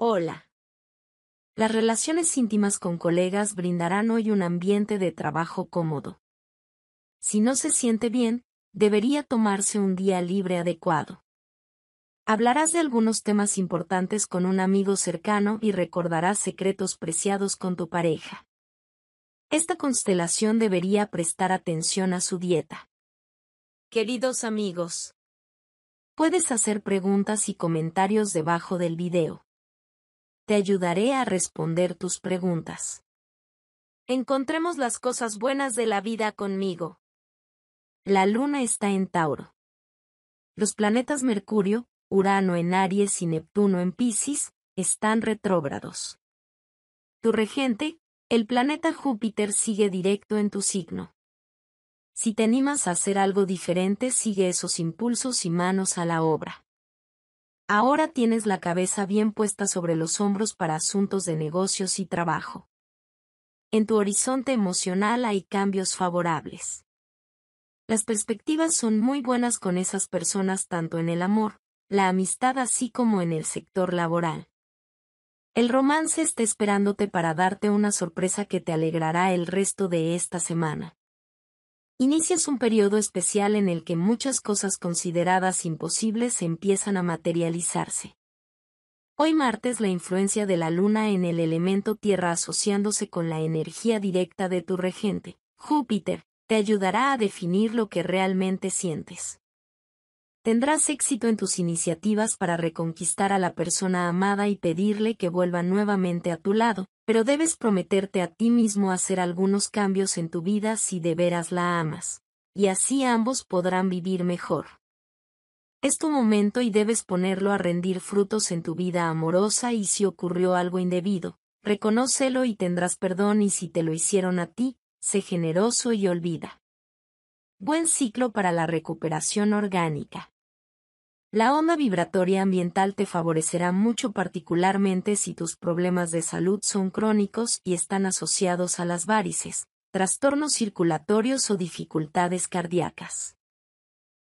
Hola. Las relaciones íntimas con colegas brindarán hoy un ambiente de trabajo cómodo. Si no se siente bien, debería tomarse un día libre adecuado. Hablarás de algunos temas importantes con un amigo cercano y recordarás secretos preciados con tu pareja. Esta constelación debería prestar atención a su dieta. Queridos amigos, puedes hacer preguntas y comentarios debajo del video. Te ayudaré a responder tus preguntas. Encontremos las cosas buenas de la vida conmigo. La luna está en Tauro. Los planetas Mercurio, Urano en Aries y Neptuno en Pisces, están retrógrados. Tu regente, el planeta Júpiter sigue directo en tu signo. Si te animas a hacer algo diferente, sigue esos impulsos y manos a la obra. Ahora tienes la cabeza bien puesta sobre los hombros para asuntos de negocios y trabajo. En tu horizonte emocional hay cambios favorables. Las perspectivas son muy buenas con esas personas tanto en el amor, la amistad así como en el sector laboral. El romance está esperándote para darte una sorpresa que te alegrará el resto de esta semana inicias un periodo especial en el que muchas cosas consideradas imposibles empiezan a materializarse. Hoy martes la influencia de la luna en el elemento tierra asociándose con la energía directa de tu regente, Júpiter, te ayudará a definir lo que realmente sientes. Tendrás éxito en tus iniciativas para reconquistar a la persona amada y pedirle que vuelva nuevamente a tu lado, pero debes prometerte a ti mismo hacer algunos cambios en tu vida si de veras la amas. Y así ambos podrán vivir mejor. Es tu momento y debes ponerlo a rendir frutos en tu vida amorosa y si ocurrió algo indebido, reconócelo y tendrás perdón y si te lo hicieron a ti, sé generoso y olvida. Buen ciclo para la recuperación orgánica. La onda vibratoria ambiental te favorecerá mucho particularmente si tus problemas de salud son crónicos y están asociados a las varices, trastornos circulatorios o dificultades cardíacas.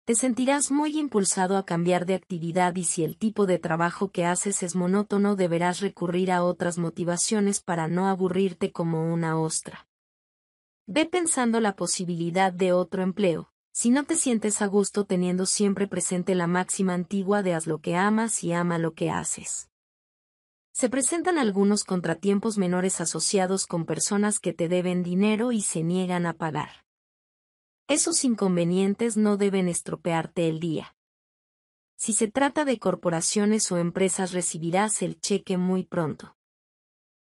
Te sentirás muy impulsado a cambiar de actividad y si el tipo de trabajo que haces es monótono deberás recurrir a otras motivaciones para no aburrirte como una ostra. Ve pensando la posibilidad de otro empleo. Si no te sientes a gusto teniendo siempre presente la máxima antigua de haz lo que amas y ama lo que haces. Se presentan algunos contratiempos menores asociados con personas que te deben dinero y se niegan a pagar. Esos inconvenientes no deben estropearte el día. Si se trata de corporaciones o empresas recibirás el cheque muy pronto.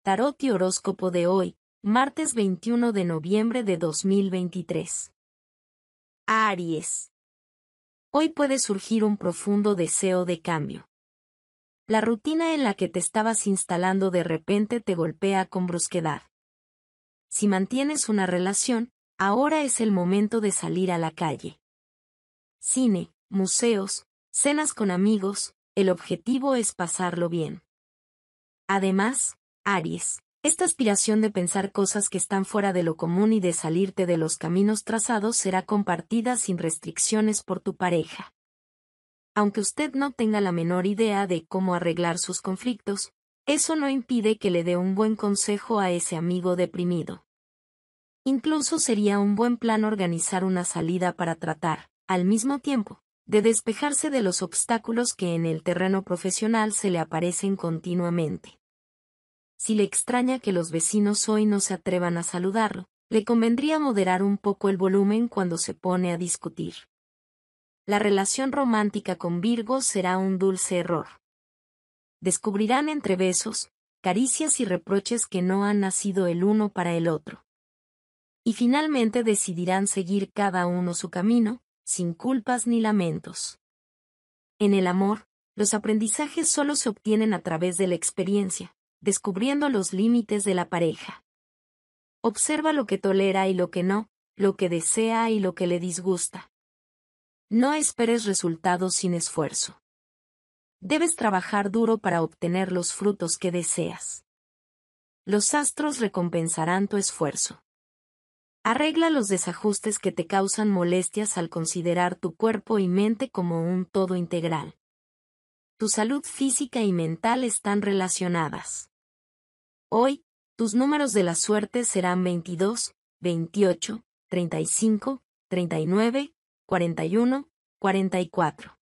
Tarot y horóscopo de hoy, Martes 21 de noviembre de 2023. Aries. Hoy puede surgir un profundo deseo de cambio. La rutina en la que te estabas instalando de repente te golpea con brusquedad. Si mantienes una relación, ahora es el momento de salir a la calle. Cine, museos, cenas con amigos, el objetivo es pasarlo bien. Además, Aries, esta aspiración de pensar cosas que están fuera de lo común y de salirte de los caminos trazados será compartida sin restricciones por tu pareja. Aunque usted no tenga la menor idea de cómo arreglar sus conflictos, eso no impide que le dé un buen consejo a ese amigo deprimido. Incluso sería un buen plan organizar una salida para tratar, al mismo tiempo, de despejarse de los obstáculos que en el terreno profesional se le aparecen continuamente. Si le extraña que los vecinos hoy no se atrevan a saludarlo, le convendría moderar un poco el volumen cuando se pone a discutir. La relación romántica con Virgo será un dulce error. Descubrirán entre besos, caricias y reproches que no han nacido el uno para el otro. Y finalmente decidirán seguir cada uno su camino, sin culpas ni lamentos. En el amor, los aprendizajes solo se obtienen a través de la experiencia, descubriendo los límites de la pareja. Observa lo que tolera y lo que no, lo que desea y lo que le disgusta. No esperes resultados sin esfuerzo. Debes trabajar duro para obtener los frutos que deseas. Los astros recompensarán tu esfuerzo. Arregla los desajustes que te causan molestias al considerar tu cuerpo y mente como un todo integral. Tu salud física y mental están relacionadas. Hoy, tus números de la suerte serán 22, 28, 35, 39, 41, 44.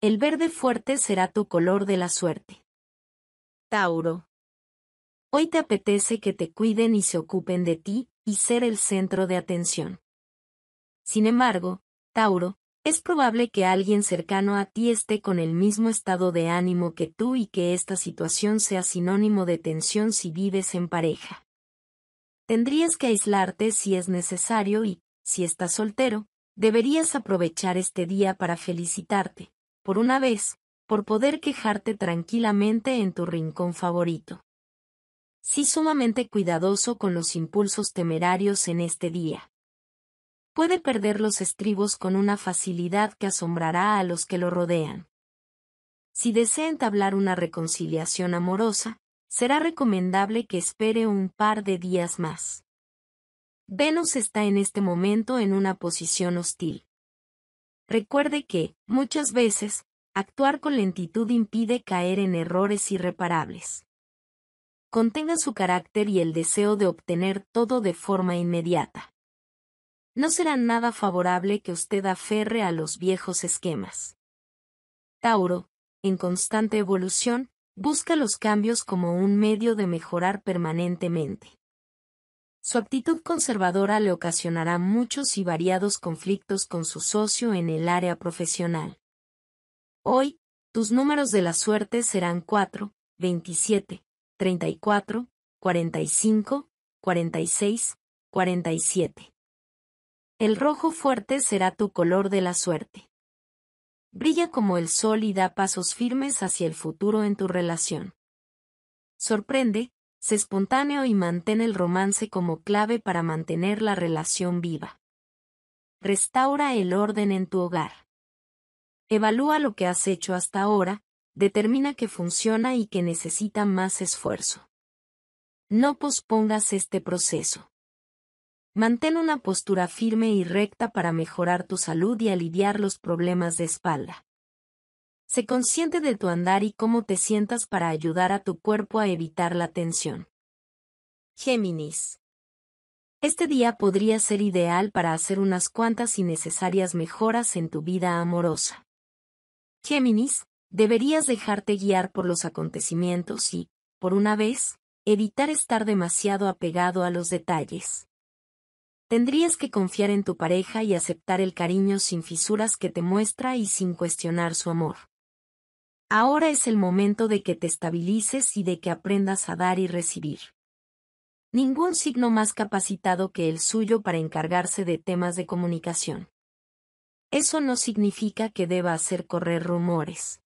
El verde fuerte será tu color de la suerte. Tauro. Hoy te apetece que te cuiden y se ocupen de ti, y ser el centro de atención. Sin embargo, Tauro, es probable que alguien cercano a ti esté con el mismo estado de ánimo que tú y que esta situación sea sinónimo de tensión si vives en pareja. Tendrías que aislarte si es necesario y, si estás soltero, deberías aprovechar este día para felicitarte, por una vez, por poder quejarte tranquilamente en tu rincón favorito. Sí sumamente cuidadoso con los impulsos temerarios en este día puede perder los estribos con una facilidad que asombrará a los que lo rodean. Si desea entablar una reconciliación amorosa, será recomendable que espere un par de días más. Venus está en este momento en una posición hostil. Recuerde que, muchas veces, actuar con lentitud impide caer en errores irreparables. Contenga su carácter y el deseo de obtener todo de forma inmediata no será nada favorable que usted aferre a los viejos esquemas. Tauro, en constante evolución, busca los cambios como un medio de mejorar permanentemente. Su actitud conservadora le ocasionará muchos y variados conflictos con su socio en el área profesional. Hoy, tus números de la suerte serán 4, 27, 34, 45, 46, 47. El rojo fuerte será tu color de la suerte. Brilla como el sol y da pasos firmes hacia el futuro en tu relación. Sorprende, sé espontáneo y mantén el romance como clave para mantener la relación viva. Restaura el orden en tu hogar. Evalúa lo que has hecho hasta ahora, determina que funciona y que necesita más esfuerzo. No pospongas este proceso. Mantén una postura firme y recta para mejorar tu salud y aliviar los problemas de espalda. Sé consciente de tu andar y cómo te sientas para ayudar a tu cuerpo a evitar la tensión. Géminis. Este día podría ser ideal para hacer unas cuantas innecesarias mejoras en tu vida amorosa. Géminis, deberías dejarte guiar por los acontecimientos y, por una vez, evitar estar demasiado apegado a los detalles. Tendrías que confiar en tu pareja y aceptar el cariño sin fisuras que te muestra y sin cuestionar su amor. Ahora es el momento de que te estabilices y de que aprendas a dar y recibir. Ningún signo más capacitado que el suyo para encargarse de temas de comunicación. Eso no significa que deba hacer correr rumores.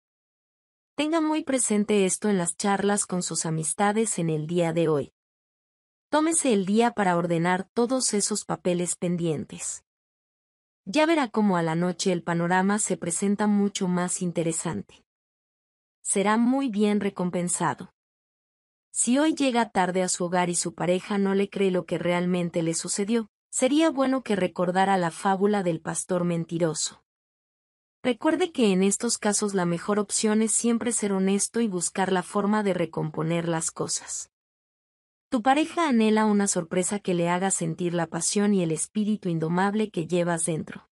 Tenga muy presente esto en las charlas con sus amistades en el día de hoy. Tómese el día para ordenar todos esos papeles pendientes. Ya verá cómo a la noche el panorama se presenta mucho más interesante. Será muy bien recompensado. Si hoy llega tarde a su hogar y su pareja no le cree lo que realmente le sucedió, sería bueno que recordara la fábula del pastor mentiroso. Recuerde que en estos casos la mejor opción es siempre ser honesto y buscar la forma de recomponer las cosas. Tu pareja anhela una sorpresa que le haga sentir la pasión y el espíritu indomable que llevas dentro.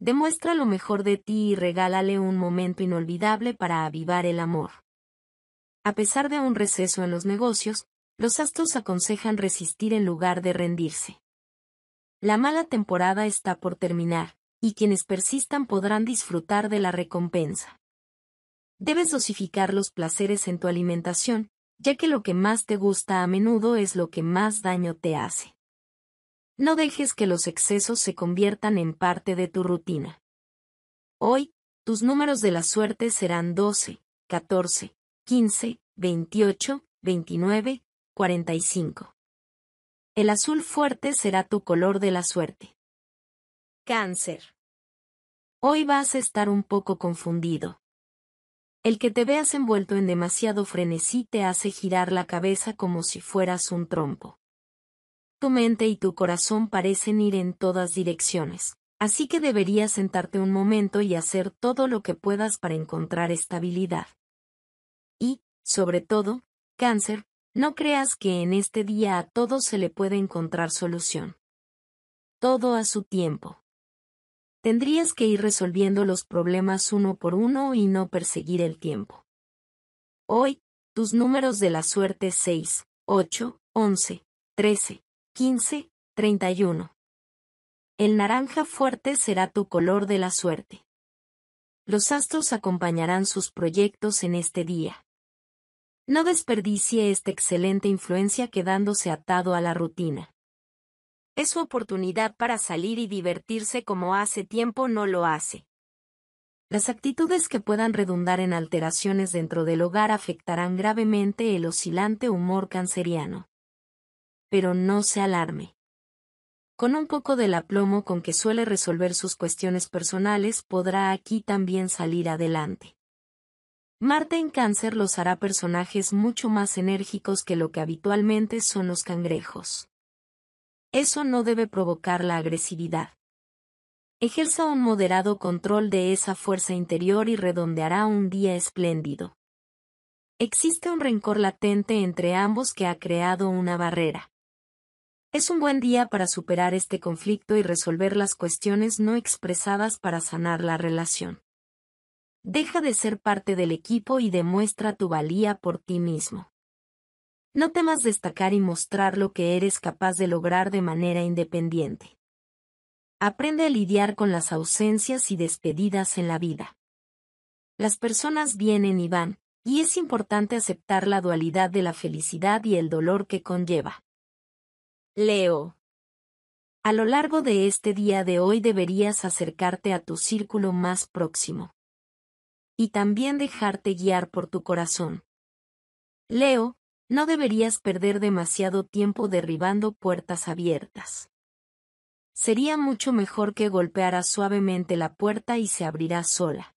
Demuestra lo mejor de ti y regálale un momento inolvidable para avivar el amor. A pesar de un receso en los negocios, los astros aconsejan resistir en lugar de rendirse. La mala temporada está por terminar, y quienes persistan podrán disfrutar de la recompensa. Debes dosificar los placeres en tu alimentación, ya que lo que más te gusta a menudo es lo que más daño te hace. No dejes que los excesos se conviertan en parte de tu rutina. Hoy, tus números de la suerte serán 12, 14, 15, 28, 29, 45. El azul fuerte será tu color de la suerte. Cáncer. Hoy vas a estar un poco confundido. El que te veas envuelto en demasiado frenesí te hace girar la cabeza como si fueras un trompo. Tu mente y tu corazón parecen ir en todas direcciones, así que deberías sentarte un momento y hacer todo lo que puedas para encontrar estabilidad. Y, sobre todo, cáncer, no creas que en este día a todo se le puede encontrar solución. Todo a su tiempo. Tendrías que ir resolviendo los problemas uno por uno y no perseguir el tiempo. Hoy, tus números de la suerte 6, 8, 11, 13, 15, 31. El naranja fuerte será tu color de la suerte. Los astros acompañarán sus proyectos en este día. No desperdicie esta excelente influencia quedándose atado a la rutina. Es su oportunidad para salir y divertirse como hace tiempo no lo hace. Las actitudes que puedan redundar en alteraciones dentro del hogar afectarán gravemente el oscilante humor canceriano. Pero no se alarme. Con un poco del aplomo con que suele resolver sus cuestiones personales podrá aquí también salir adelante. Marte en cáncer los hará personajes mucho más enérgicos que lo que habitualmente son los cangrejos. Eso no debe provocar la agresividad. Ejerza un moderado control de esa fuerza interior y redondeará un día espléndido. Existe un rencor latente entre ambos que ha creado una barrera. Es un buen día para superar este conflicto y resolver las cuestiones no expresadas para sanar la relación. Deja de ser parte del equipo y demuestra tu valía por ti mismo. No temas destacar y mostrar lo que eres capaz de lograr de manera independiente. Aprende a lidiar con las ausencias y despedidas en la vida. Las personas vienen y van, y es importante aceptar la dualidad de la felicidad y el dolor que conlleva. Leo. A lo largo de este día de hoy deberías acercarte a tu círculo más próximo. Y también dejarte guiar por tu corazón. Leo, no deberías perder demasiado tiempo derribando puertas abiertas. Sería mucho mejor que golpeara suavemente la puerta y se abrirá sola.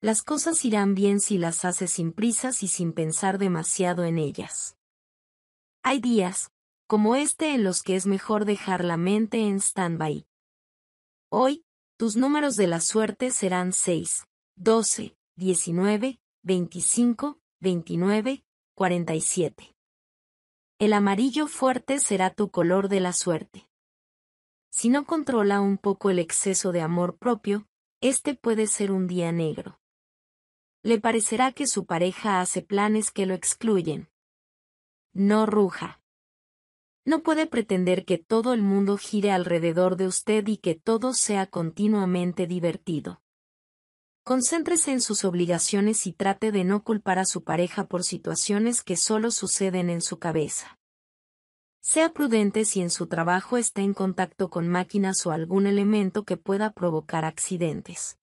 Las cosas irán bien si las haces sin prisas y sin pensar demasiado en ellas. Hay días, como este en los que es mejor dejar la mente en stand-by. Hoy, tus números de la suerte serán 6, 12, 19, 25, 29, 47. El amarillo fuerte será tu color de la suerte. Si no controla un poco el exceso de amor propio, este puede ser un día negro. Le parecerá que su pareja hace planes que lo excluyen. No ruja. No puede pretender que todo el mundo gire alrededor de usted y que todo sea continuamente divertido. Concéntrese en sus obligaciones y trate de no culpar a su pareja por situaciones que solo suceden en su cabeza. Sea prudente si en su trabajo está en contacto con máquinas o algún elemento que pueda provocar accidentes.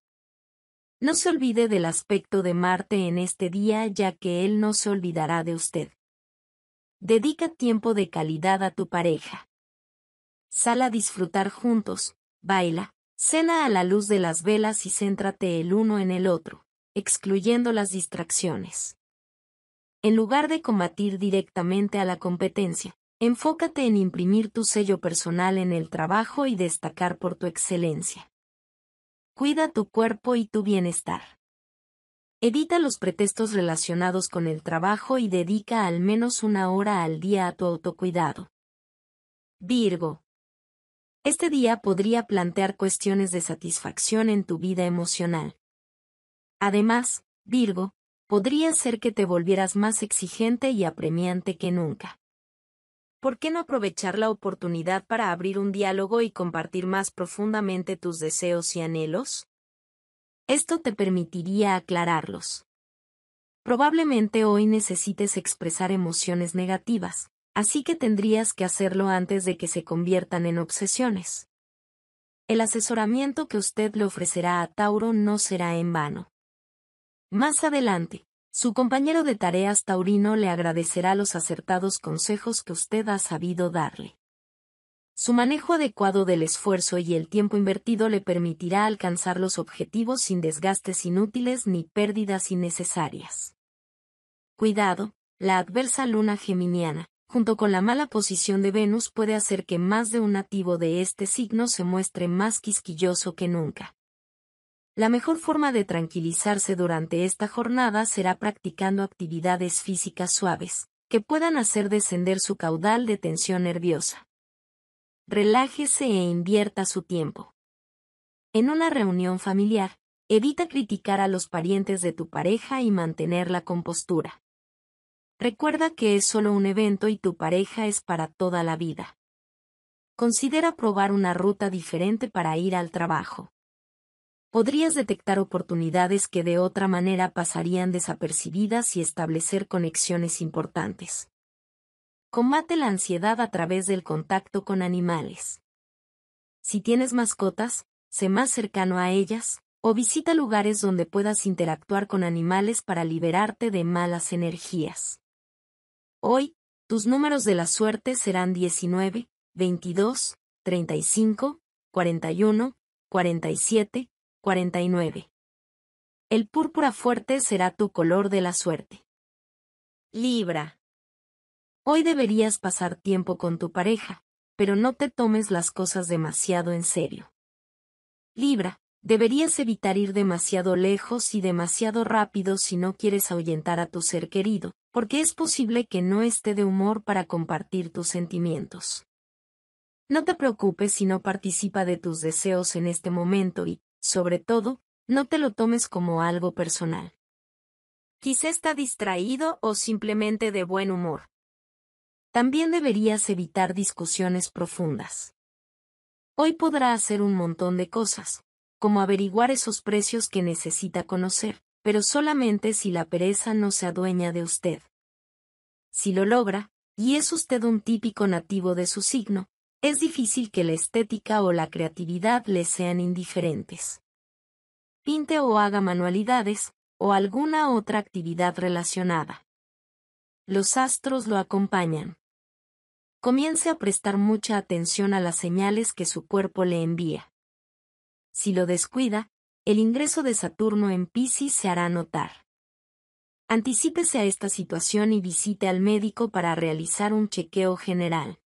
No se olvide del aspecto de Marte en este día ya que él no se olvidará de usted. Dedica tiempo de calidad a tu pareja. Sal a disfrutar juntos, baila, Cena a la luz de las velas y céntrate el uno en el otro, excluyendo las distracciones. En lugar de combatir directamente a la competencia, enfócate en imprimir tu sello personal en el trabajo y destacar por tu excelencia. Cuida tu cuerpo y tu bienestar. Evita los pretextos relacionados con el trabajo y dedica al menos una hora al día a tu autocuidado. Virgo, este día podría plantear cuestiones de satisfacción en tu vida emocional. Además, Virgo, podría ser que te volvieras más exigente y apremiante que nunca. ¿Por qué no aprovechar la oportunidad para abrir un diálogo y compartir más profundamente tus deseos y anhelos? Esto te permitiría aclararlos. Probablemente hoy necesites expresar emociones negativas, así que tendrías que hacerlo antes de que se conviertan en obsesiones. El asesoramiento que usted le ofrecerá a Tauro no será en vano. Más adelante, su compañero de tareas taurino le agradecerá los acertados consejos que usted ha sabido darle. Su manejo adecuado del esfuerzo y el tiempo invertido le permitirá alcanzar los objetivos sin desgastes inútiles ni pérdidas innecesarias. Cuidado, la adversa luna geminiana, junto con la mala posición de Venus puede hacer que más de un nativo de este signo se muestre más quisquilloso que nunca. La mejor forma de tranquilizarse durante esta jornada será practicando actividades físicas suaves, que puedan hacer descender su caudal de tensión nerviosa. Relájese e invierta su tiempo. En una reunión familiar, evita criticar a los parientes de tu pareja y mantener la compostura. Recuerda que es solo un evento y tu pareja es para toda la vida. Considera probar una ruta diferente para ir al trabajo. Podrías detectar oportunidades que de otra manera pasarían desapercibidas y establecer conexiones importantes. Combate la ansiedad a través del contacto con animales. Si tienes mascotas, sé más cercano a ellas, o visita lugares donde puedas interactuar con animales para liberarte de malas energías. Hoy, tus números de la suerte serán 19, 22, 35, 41, 47, 49. El púrpura fuerte será tu color de la suerte. Libra. Hoy deberías pasar tiempo con tu pareja, pero no te tomes las cosas demasiado en serio. Libra, Deberías evitar ir demasiado lejos y demasiado rápido si no quieres ahuyentar a tu ser querido, porque es posible que no esté de humor para compartir tus sentimientos. No te preocupes si no participa de tus deseos en este momento y, sobre todo, no te lo tomes como algo personal. Quizá está distraído o simplemente de buen humor. También deberías evitar discusiones profundas. Hoy podrá hacer un montón de cosas, como averiguar esos precios que necesita conocer, pero solamente si la pereza no se adueña de usted. Si lo logra, y es usted un típico nativo de su signo, es difícil que la estética o la creatividad le sean indiferentes. Pinte o haga manualidades, o alguna otra actividad relacionada. Los astros lo acompañan. Comience a prestar mucha atención a las señales que su cuerpo le envía. Si lo descuida, el ingreso de Saturno en Pisces se hará notar. Anticípese a esta situación y visite al médico para realizar un chequeo general.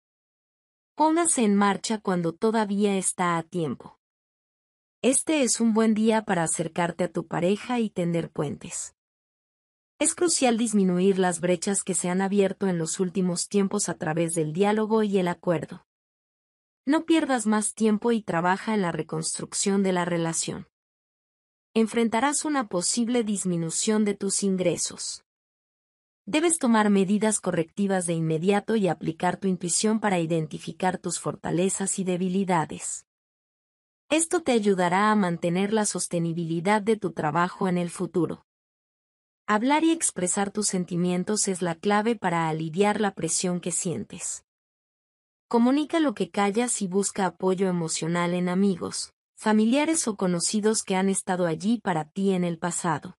Póngase en marcha cuando todavía está a tiempo. Este es un buen día para acercarte a tu pareja y tender puentes. Es crucial disminuir las brechas que se han abierto en los últimos tiempos a través del diálogo y el acuerdo. No pierdas más tiempo y trabaja en la reconstrucción de la relación. Enfrentarás una posible disminución de tus ingresos. Debes tomar medidas correctivas de inmediato y aplicar tu intuición para identificar tus fortalezas y debilidades. Esto te ayudará a mantener la sostenibilidad de tu trabajo en el futuro. Hablar y expresar tus sentimientos es la clave para aliviar la presión que sientes. Comunica lo que callas y busca apoyo emocional en amigos, familiares o conocidos que han estado allí para ti en el pasado.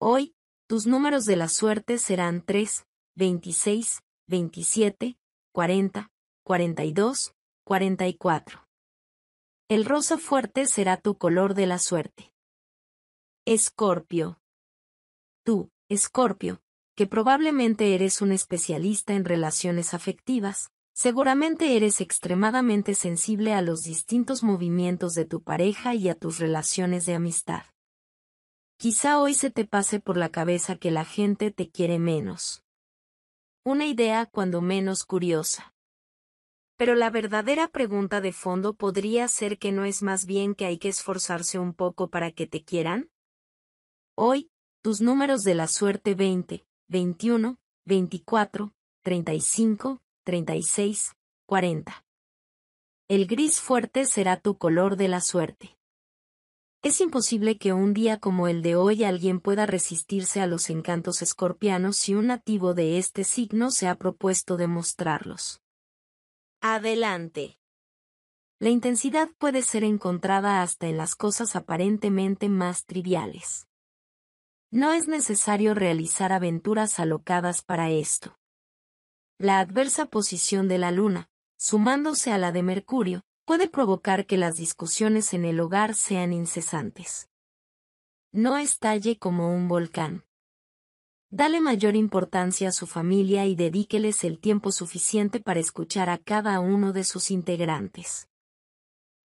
Hoy, tus números de la suerte serán 3, 26, 27, 40, 42, 44. El rosa fuerte será tu color de la suerte. Escorpio. Tú, Escorpio, que probablemente eres un especialista en relaciones afectivas, Seguramente eres extremadamente sensible a los distintos movimientos de tu pareja y a tus relaciones de amistad. Quizá hoy se te pase por la cabeza que la gente te quiere menos. Una idea cuando menos curiosa. Pero la verdadera pregunta de fondo podría ser que no es más bien que hay que esforzarse un poco para que te quieran. Hoy, tus números de la suerte 20, 21, 24, 35, 36, 40. El gris fuerte será tu color de la suerte. Es imposible que un día como el de hoy alguien pueda resistirse a los encantos escorpianos si un nativo de este signo se ha propuesto demostrarlos. Adelante. La intensidad puede ser encontrada hasta en las cosas aparentemente más triviales. No es necesario realizar aventuras alocadas para esto la adversa posición de la Luna, sumándose a la de Mercurio, puede provocar que las discusiones en el hogar sean incesantes. No estalle como un volcán. Dale mayor importancia a su familia y dedíqueles el tiempo suficiente para escuchar a cada uno de sus integrantes.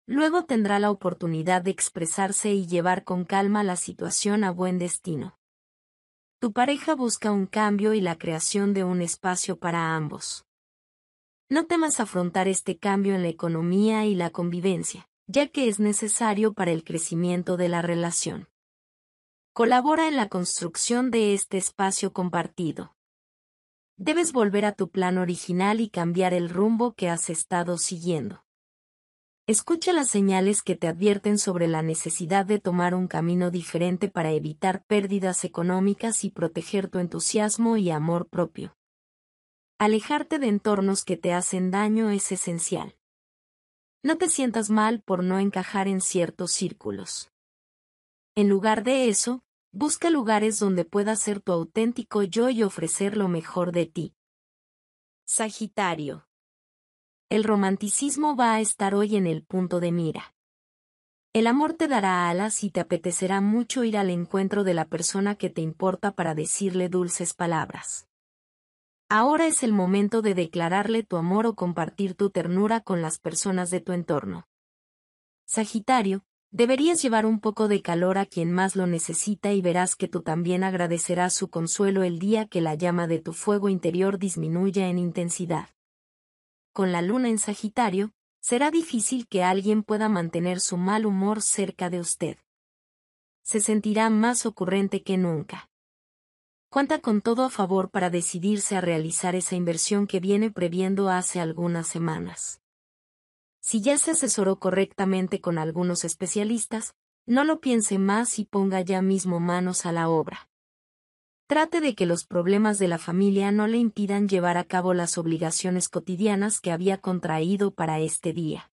Luego tendrá la oportunidad de expresarse y llevar con calma la situación a buen destino. Tu pareja busca un cambio y la creación de un espacio para ambos. No temas afrontar este cambio en la economía y la convivencia, ya que es necesario para el crecimiento de la relación. Colabora en la construcción de este espacio compartido. Debes volver a tu plan original y cambiar el rumbo que has estado siguiendo. Escucha las señales que te advierten sobre la necesidad de tomar un camino diferente para evitar pérdidas económicas y proteger tu entusiasmo y amor propio. Alejarte de entornos que te hacen daño es esencial. No te sientas mal por no encajar en ciertos círculos. En lugar de eso, busca lugares donde puedas ser tu auténtico yo y ofrecer lo mejor de ti. Sagitario el romanticismo va a estar hoy en el punto de mira. El amor te dará alas y te apetecerá mucho ir al encuentro de la persona que te importa para decirle dulces palabras. Ahora es el momento de declararle tu amor o compartir tu ternura con las personas de tu entorno. Sagitario, deberías llevar un poco de calor a quien más lo necesita y verás que tú también agradecerás su consuelo el día que la llama de tu fuego interior disminuya en intensidad con la luna en Sagitario, será difícil que alguien pueda mantener su mal humor cerca de usted. Se sentirá más ocurrente que nunca. Cuenta con todo a favor para decidirse a realizar esa inversión que viene previendo hace algunas semanas. Si ya se asesoró correctamente con algunos especialistas, no lo piense más y ponga ya mismo manos a la obra trate de que los problemas de la familia no le impidan llevar a cabo las obligaciones cotidianas que había contraído para este día.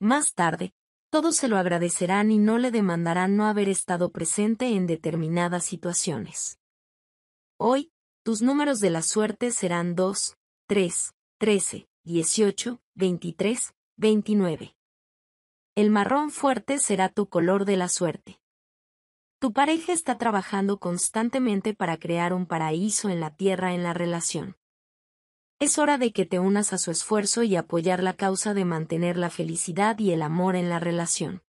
Más tarde, todos se lo agradecerán y no le demandarán no haber estado presente en determinadas situaciones. Hoy, tus números de la suerte serán 2, 3, 13, 18, 23, 29. El marrón fuerte será tu color de la suerte. Tu pareja está trabajando constantemente para crear un paraíso en la tierra en la relación. Es hora de que te unas a su esfuerzo y apoyar la causa de mantener la felicidad y el amor en la relación.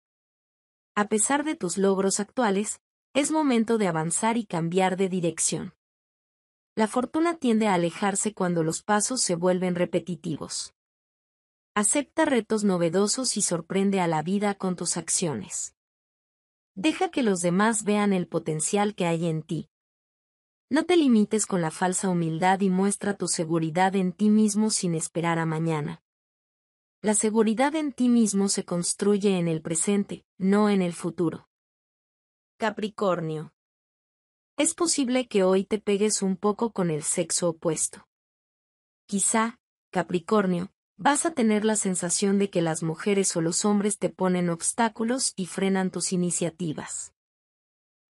A pesar de tus logros actuales, es momento de avanzar y cambiar de dirección. La fortuna tiende a alejarse cuando los pasos se vuelven repetitivos. Acepta retos novedosos y sorprende a la vida con tus acciones. Deja que los demás vean el potencial que hay en ti. No te limites con la falsa humildad y muestra tu seguridad en ti mismo sin esperar a mañana. La seguridad en ti mismo se construye en el presente, no en el futuro. Capricornio. Es posible que hoy te pegues un poco con el sexo opuesto. Quizá, Capricornio, vas a tener la sensación de que las mujeres o los hombres te ponen obstáculos y frenan tus iniciativas.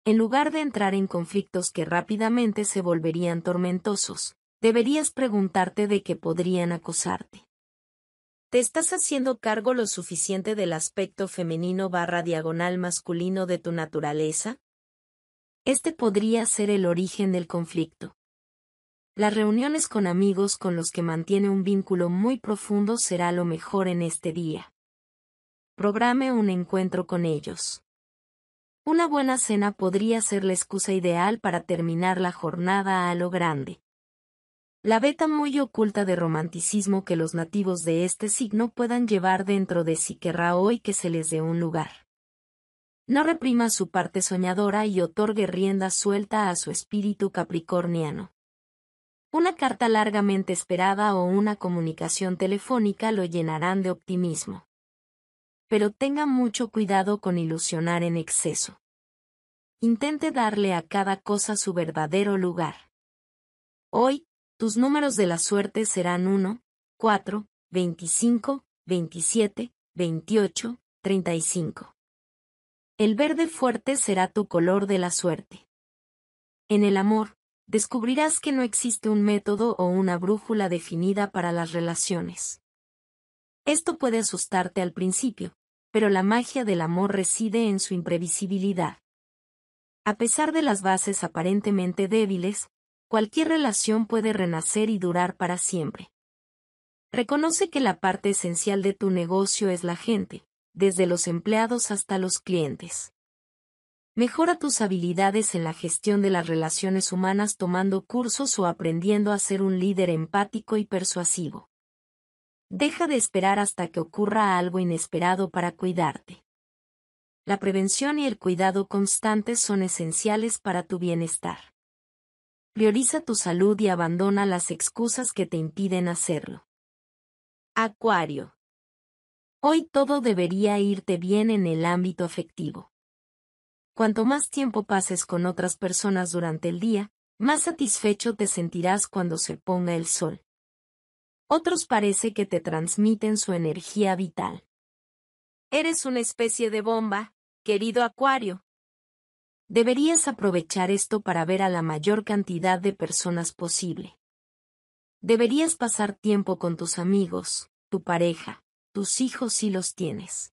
En lugar de entrar en conflictos que rápidamente se volverían tormentosos, deberías preguntarte de qué podrían acosarte. ¿Te estás haciendo cargo lo suficiente del aspecto femenino barra diagonal masculino de tu naturaleza? Este podría ser el origen del conflicto. Las reuniones con amigos con los que mantiene un vínculo muy profundo será lo mejor en este día. Programe un encuentro con ellos. Una buena cena podría ser la excusa ideal para terminar la jornada a lo grande. La beta muy oculta de romanticismo que los nativos de este signo puedan llevar dentro de sí querrá hoy que se les dé un lugar. No reprima su parte soñadora y otorgue rienda suelta a su espíritu capricorniano. Una carta largamente esperada o una comunicación telefónica lo llenarán de optimismo. Pero tenga mucho cuidado con ilusionar en exceso. Intente darle a cada cosa su verdadero lugar. Hoy, tus números de la suerte serán 1, 4, 25, 27, 28, 35. El verde fuerte será tu color de la suerte. En el amor, descubrirás que no existe un método o una brújula definida para las relaciones. Esto puede asustarte al principio, pero la magia del amor reside en su imprevisibilidad. A pesar de las bases aparentemente débiles, cualquier relación puede renacer y durar para siempre. Reconoce que la parte esencial de tu negocio es la gente, desde los empleados hasta los clientes. Mejora tus habilidades en la gestión de las relaciones humanas tomando cursos o aprendiendo a ser un líder empático y persuasivo. Deja de esperar hasta que ocurra algo inesperado para cuidarte. La prevención y el cuidado constantes son esenciales para tu bienestar. Prioriza tu salud y abandona las excusas que te impiden hacerlo. Acuario. Hoy todo debería irte bien en el ámbito afectivo. Cuanto más tiempo pases con otras personas durante el día, más satisfecho te sentirás cuando se ponga el sol. Otros parece que te transmiten su energía vital. Eres una especie de bomba, querido Acuario. Deberías aprovechar esto para ver a la mayor cantidad de personas posible. Deberías pasar tiempo con tus amigos, tu pareja, tus hijos si los tienes.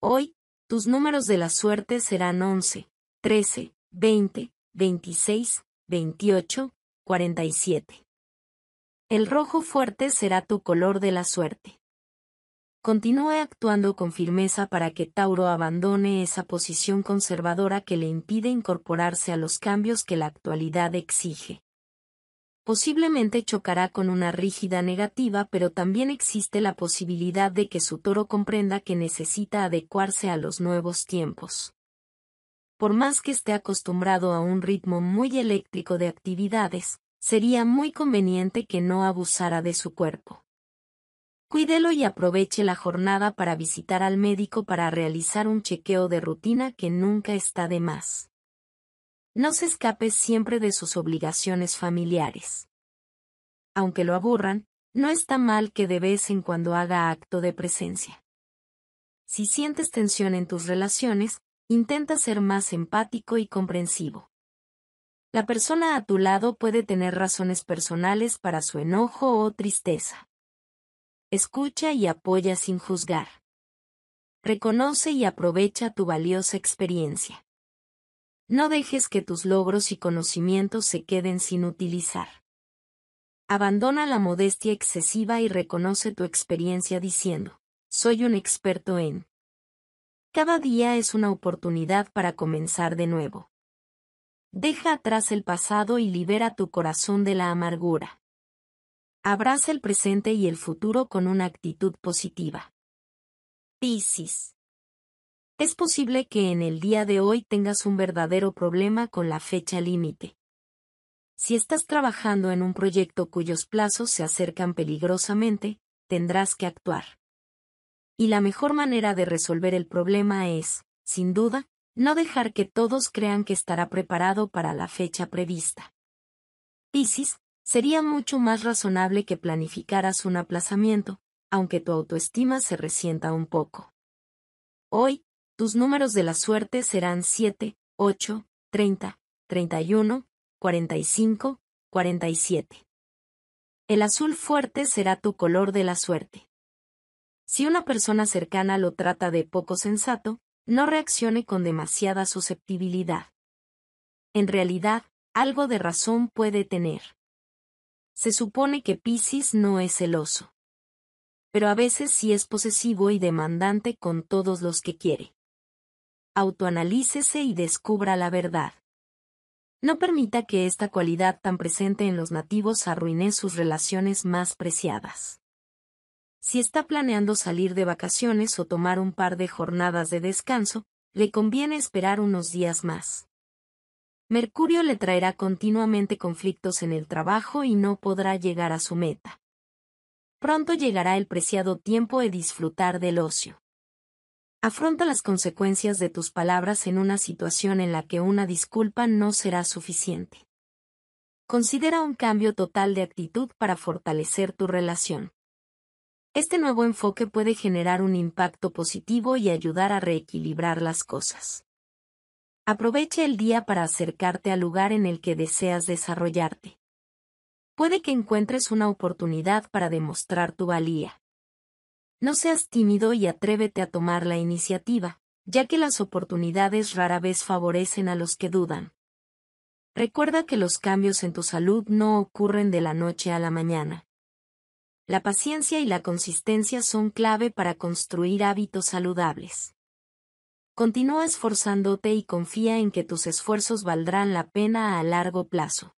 Hoy, tus números de la suerte serán 11, 13, 20, 26, 28, 47. El rojo fuerte será tu color de la suerte. Continúe actuando con firmeza para que Tauro abandone esa posición conservadora que le impide incorporarse a los cambios que la actualidad exige posiblemente chocará con una rígida negativa pero también existe la posibilidad de que su toro comprenda que necesita adecuarse a los nuevos tiempos. Por más que esté acostumbrado a un ritmo muy eléctrico de actividades, sería muy conveniente que no abusara de su cuerpo. Cuídelo y aproveche la jornada para visitar al médico para realizar un chequeo de rutina que nunca está de más. No se escape siempre de sus obligaciones familiares. Aunque lo aburran, no está mal que de vez en cuando haga acto de presencia. Si sientes tensión en tus relaciones, intenta ser más empático y comprensivo. La persona a tu lado puede tener razones personales para su enojo o tristeza. Escucha y apoya sin juzgar. Reconoce y aprovecha tu valiosa experiencia. No dejes que tus logros y conocimientos se queden sin utilizar. Abandona la modestia excesiva y reconoce tu experiencia diciendo, soy un experto en. Cada día es una oportunidad para comenzar de nuevo. Deja atrás el pasado y libera tu corazón de la amargura. Abraza el presente y el futuro con una actitud positiva. Pisis es posible que en el día de hoy tengas un verdadero problema con la fecha límite. Si estás trabajando en un proyecto cuyos plazos se acercan peligrosamente, tendrás que actuar. Y la mejor manera de resolver el problema es, sin duda, no dejar que todos crean que estará preparado para la fecha prevista. Piscis, sería mucho más razonable que planificaras un aplazamiento, aunque tu autoestima se resienta un poco. Hoy, tus números de la suerte serán 7, 8, 30, 31, 45, 47. El azul fuerte será tu color de la suerte. Si una persona cercana lo trata de poco sensato, no reaccione con demasiada susceptibilidad. En realidad, algo de razón puede tener. Se supone que Piscis no es celoso. Pero a veces sí es posesivo y demandante con todos los que quiere autoanalícese y descubra la verdad. No permita que esta cualidad tan presente en los nativos arruine sus relaciones más preciadas. Si está planeando salir de vacaciones o tomar un par de jornadas de descanso, le conviene esperar unos días más. Mercurio le traerá continuamente conflictos en el trabajo y no podrá llegar a su meta. Pronto llegará el preciado tiempo de disfrutar del ocio. Afronta las consecuencias de tus palabras en una situación en la que una disculpa no será suficiente. Considera un cambio total de actitud para fortalecer tu relación. Este nuevo enfoque puede generar un impacto positivo y ayudar a reequilibrar las cosas. Aprovecha el día para acercarte al lugar en el que deseas desarrollarte. Puede que encuentres una oportunidad para demostrar tu valía. No seas tímido y atrévete a tomar la iniciativa, ya que las oportunidades rara vez favorecen a los que dudan. Recuerda que los cambios en tu salud no ocurren de la noche a la mañana. La paciencia y la consistencia son clave para construir hábitos saludables. Continúa esforzándote y confía en que tus esfuerzos valdrán la pena a largo plazo.